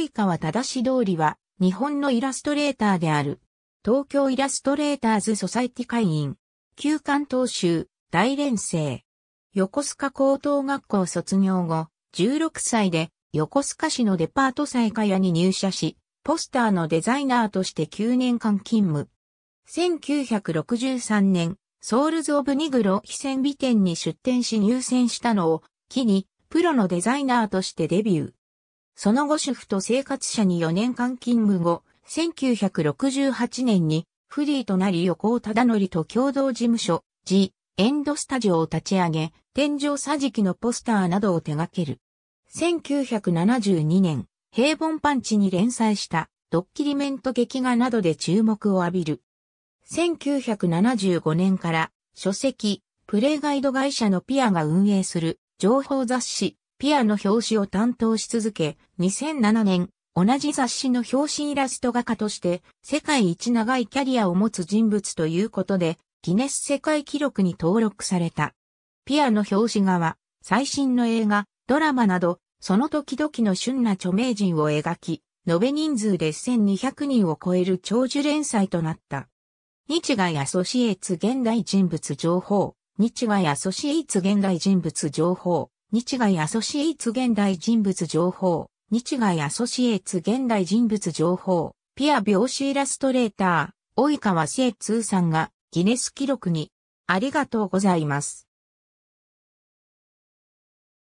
及川正通りは、日本のイラストレーターである。東京イラストレーターズソサイティ会員、旧関東州、大連生。横須賀高等学校卒業後、16歳で横須賀市のデパート西下屋に入社し、ポスターのデザイナーとして9年間勤務。1963年、ソウルズ・オブ・ニグロ非戦美店に出店し入選したのを、機に、プロのデザイナーとしてデビュー。その後主婦と生活者に4年間勤務後、1968年にフリーとなり横尾忠則と共同事務所、ジ・エンドスタジオを立ち上げ、天井桟敷のポスターなどを手掛ける。1972年、平凡パンチに連載したドッキリメント劇画などで注目を浴びる。1975年から書籍、プレイガイド会社のピアが運営する情報雑誌ピアの表紙を担当し続け、2007年、同じ雑誌の表紙イラスト画家として、世界一長いキャリアを持つ人物ということで、ギネス世界記録に登録された。ピアの表紙画は、最新の映画、ドラマなど、その時々の旬な著名人を描き、延べ人数で1200人を超える長寿連載となった。日外アソシエイツ現代人物情報、日外アソシエイツ現代人物情報。日外アソシエイツ現代人物情報、日外アソシエイツ現代人物情報、ピア描写イラストレーター、及川聖通さんがギネス記録に、ありがとうございます。